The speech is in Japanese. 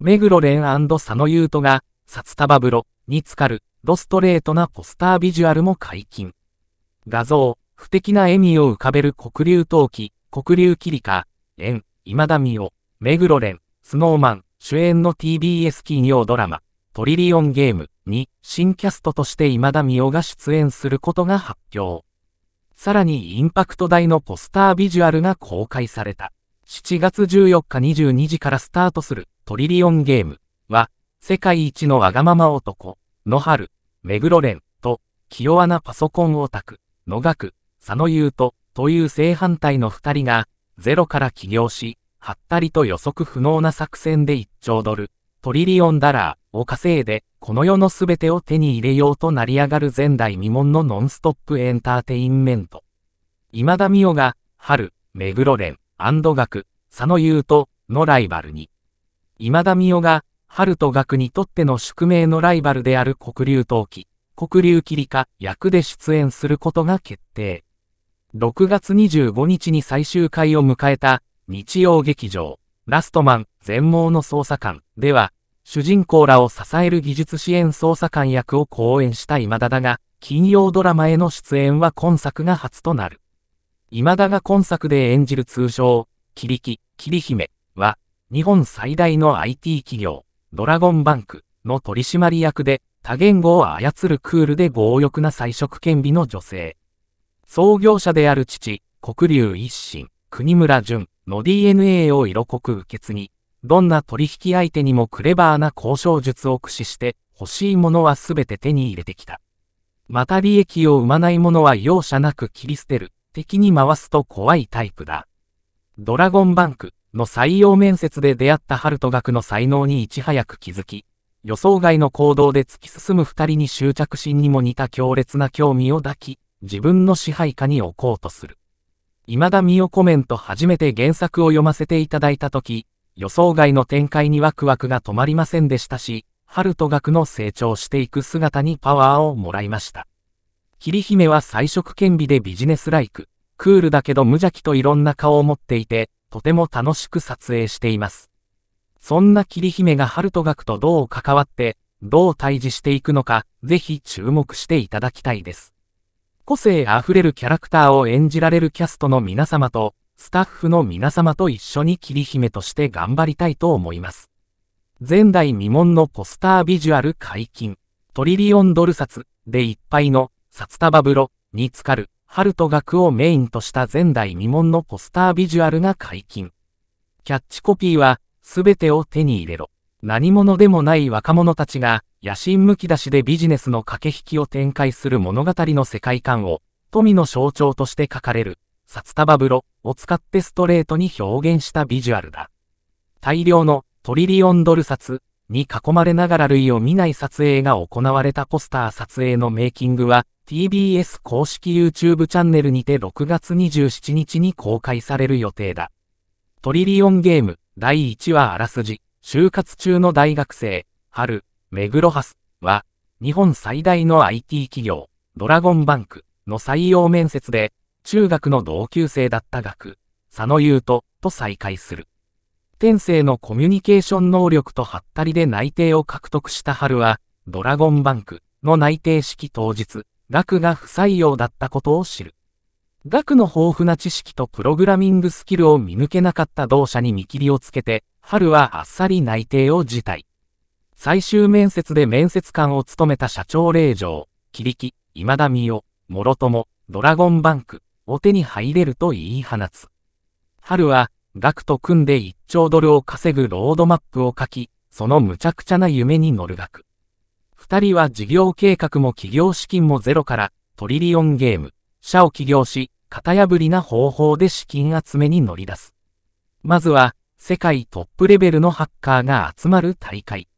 目黒蓮佐野優斗が、札束風呂に浸かる、ドストレートなポスタービジュアルも解禁。画像、不敵な笑みを浮かべる黒竜陶器、黒竜キリカ、縁、今田美代、目黒蓮、スノーマン、主演の TBS 金曜ドラマ、トリリオンゲームに新キャストとして今田美代が出演することが発表。さらにインパクト大のポスタービジュアルが公開された。7月14日22時からスタートするトリリオンゲームは、世界一のわがまま男、野春、目黒蓮と、清穴なパソコンオタク、野岳、佐野優斗という正反対の二人が、ゼロから起業し、はったりと予測不能な作戦で1兆ドル、トリリオンダラーを稼いで、この世のすべてを手に入れようと成り上がる前代未聞のノンストップエンターテインメント。今田美桜が、春、目黒蓮、ア学、佐野優とのライバルに、今田美代が、春と学にとっての宿命のライバルである黒竜陶器、黒竜霧か役で出演することが決定。6月25日に最終回を迎えた、日曜劇場、ラストマン、全盲の捜査官では、主人公らを支える技術支援捜査官役を講演した今田だが、金曜ドラマへの出演は今作が初となる。今田が今作で演じる通称、キリキ、キリ姫は、日本最大の IT 企業、ドラゴンバンクの取締役で、多言語を操るクールで強欲な彩色権利の女性。創業者である父、黒龍一心、国村淳の DNA を色濃く受け継ぎ、どんな取引相手にもクレバーな交渉術を駆使して、欲しいものはすべて手に入れてきた。また利益を生まないものは容赦なく切り捨てる、敵に回すと怖いタイプだ。ドラゴンバンクの採用面接で出会ったハルト学の才能にいち早く気づき、予想外の行動で突き進む二人に執着心にも似た強烈な興味を抱き、自分の支配下に置こうとする。未だミオ。コメント初めて原作を読ませていただいたとき、予想外の展開にワクワクが止まりませんでしたし、ハルト学の成長していく姿にパワーをもらいました。霧姫は彩色兼備でビジネスライク、クールだけど無邪気といろんな顔を持っていて、とても楽しく撮影しています。そんな桐姫がハルトとどう関わって、どう対峙していくのか、ぜひ注目していただきたいです。個性あふれるキャラクターを演じられるキャストの皆様と、スタッフの皆様と一緒に桐姫として頑張りたいと思います。前代未聞のポスタービジュアル解禁、トリリオンドル札でいっぱいの札束風呂に浸かる春と学をメインとした前代未聞のポスタービジュアルが解禁。キャッチコピーは、すべてを手に入れろ。何者でもない若者たちが、野心むき出しでビジネスの駆け引きを展開する物語の世界観を、富の象徴として書かれる、札束風呂を使ってストレートに表現したビジュアルだ。大量のトリリオンドル札に囲まれながら類を見ない撮影が行われたポスター撮影のメイキングは TBS 公式 YouTube チャンネルにて6月27日に公開される予定だ。トリリオンゲーム第1話あらすじ、就活中の大学生、春、目黒ハスは、日本最大の IT 企業、ドラゴンバンクの採用面接で、中学の同級生だった学、佐野優斗と再会する。天性のコミュニケーション能力とハッタリで内定を獲得した春は、ドラゴンバンクの内定式当日、学が不採用だったことを知る。学の豊富な知識とプログラミングスキルを見抜けなかった同社に見切りをつけて、春はあっさり内定を辞退。最終面接で面接官を務めた社長令嬢、キリキ、今田美代、諸友、ドラゴンバンクを手に入れると言い放つ。春は、学と組んで1兆ドルを稼ぐロードマップを書き、その無茶苦茶な夢に乗る学。二人は事業計画も企業資金もゼロからトリリオンゲーム、社を起業し、型破りな方法で資金集めに乗り出す。まずは、世界トップレベルのハッカーが集まる大会。